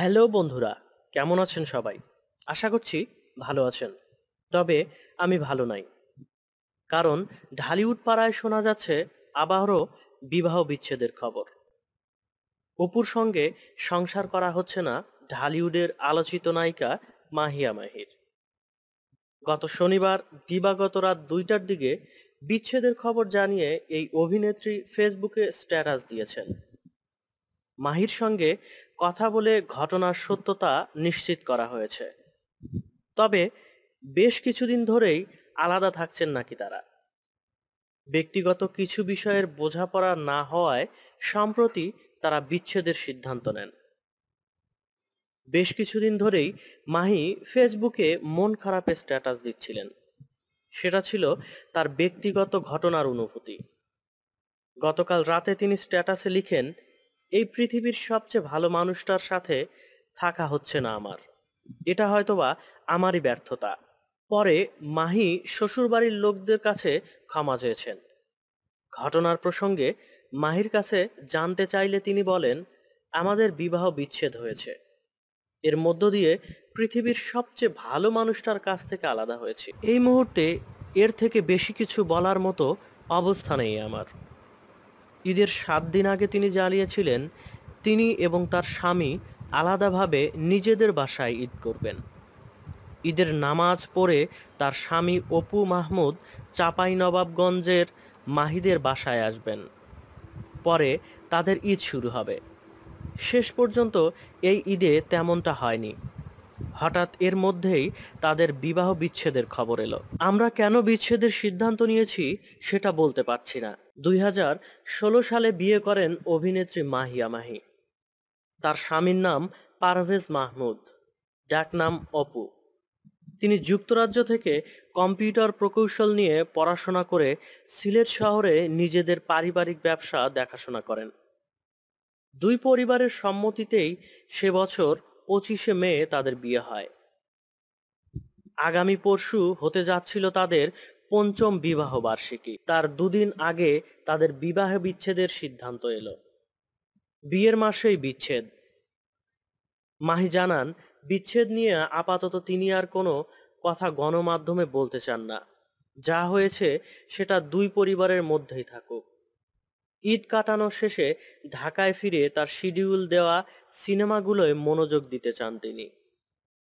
hello বন্ধুরা কেমন আছেন সবাই আশা করছি ভালো আছেন তবে আমি ভালো নাই কারণ ঢালিউড পাড়ায় শোনা যাচ্ছে আবারও বিবাহ বিচ্ছেদের খবর অপুর সঙ্গে সংসার করা হচ্ছে না ঢালিউডের আলোচিত নায়িকা মাহিয়া মাহির গত শনিবার দিবাগত রাত দুইটার দিকে বিচ্ছেদের খবর জানিয়ে এই অভিনেত্রী ফেসবুকে স্ট্যাটাস দিয়েছেন মাহির সঙ্গে কথা বলে ঘটনার সত্যতা নিশ্চিত করা হয়েছে তবে বেশ কিছুদিন ধরেই আলাদা থাকছেন নাকি তারা ব্যক্তিগত কিছু বিষয়ের বোঝাপড়া না হওয়ায় সম্প্রতি তারা বিচ্ছেদের সিদ্ধান্ত নেন বেশ কিছুদিন ধরেই মাহি ফেসবুকে মন খারাপের স্ট্যাটাস দিচ্ছিলেন সেটা ছিল তার ব্যক্তিগত ঘটনার অনুভূতি গতকাল রাতে তিনি স্ট্যাটাসে লিখেন এই পৃথিবীর সবচেয়ে ভালো মানুষটার সাথে থাকা হচ্ছে না আমার এটা হয়তোবা আমারই ব্যর্থতা পরে মাহি শ্বশুরবাড়ির লোকদের কাছে ক্ষমা চেয়েছেন ঘটনার প্রসঙ্গে মাহির কাছে জানতে চাইলে তিনি বলেন আমাদের বিবাহ বিচ্ছেদ হয়েছে এর মধ্য দিয়ে পৃথিবীর সবচেয়ে ভালো মানুষটার কাছ থেকে আলাদা হয়েছে এই মুহূর্তে এর থেকে বেশি কিছু বলার মতো অবস্থা নেই আমার ঈদের সাত দিন আগে তিনি জানিয়েছিলেন তিনি এবং তার স্বামী আলাদাভাবে নিজেদের বাসায় ঈদ করবেন ঈদের নামাজ পড়ে তার স্বামী অপু মাহমুদ চাপাই নবাবগঞ্জের মাহিদের বাসায় আসবেন পরে তাদের ঈদ শুরু হবে শেষ পর্যন্ত এই ঈদে তেমনটা হয়নি হঠাৎ এর মধ্যেই তাদের বিবাহ বিচ্ছেদের খবর এলো আমরা কেন বিচ্ছেদের সিদ্ধান্ত নিয়েছি সেটা বলতে পারছি না দুই সালে বিয়ে করেন অভিনেত্রী মাহিয়া মাহি তার স্বামীর নাম পারভেজ মাহমুদ ডাক নাম অপু তিনি যুক্তরাজ্য থেকে কম্পিউটার প্রকৌশল নিয়ে পড়াশোনা করে সিলেট শহরে নিজেদের পারিবারিক ব্যবসা দেখাশোনা করেন দুই পরিবারের সম্মতিতেই সে বছর পঁচিশে মে তাদের বিয়ে হয় আগামী পরশু হতে যাচ্ছিল তাদের পঞ্চম বিবাহ বার্ষিকী তার দুদিন আগে তাদের বিবাহ বিচ্ছেদের সিদ্ধান্ত এলো বিয়ের মাসেই বিচ্ছেদ মাহি জানান বিচ্ছেদ নিয়ে আপাতত তিনি আর কোনো কথা গণমাধ্যমে বলতে চান না যা হয়েছে সেটা দুই পরিবারের মধ্যেই থাকুক ঈদ কাটানো শেষে ঢাকায় ফিরে তার শিডিউল দেওয়া সিনেমাগুলোয় মনোযোগ দিতে চান তিনি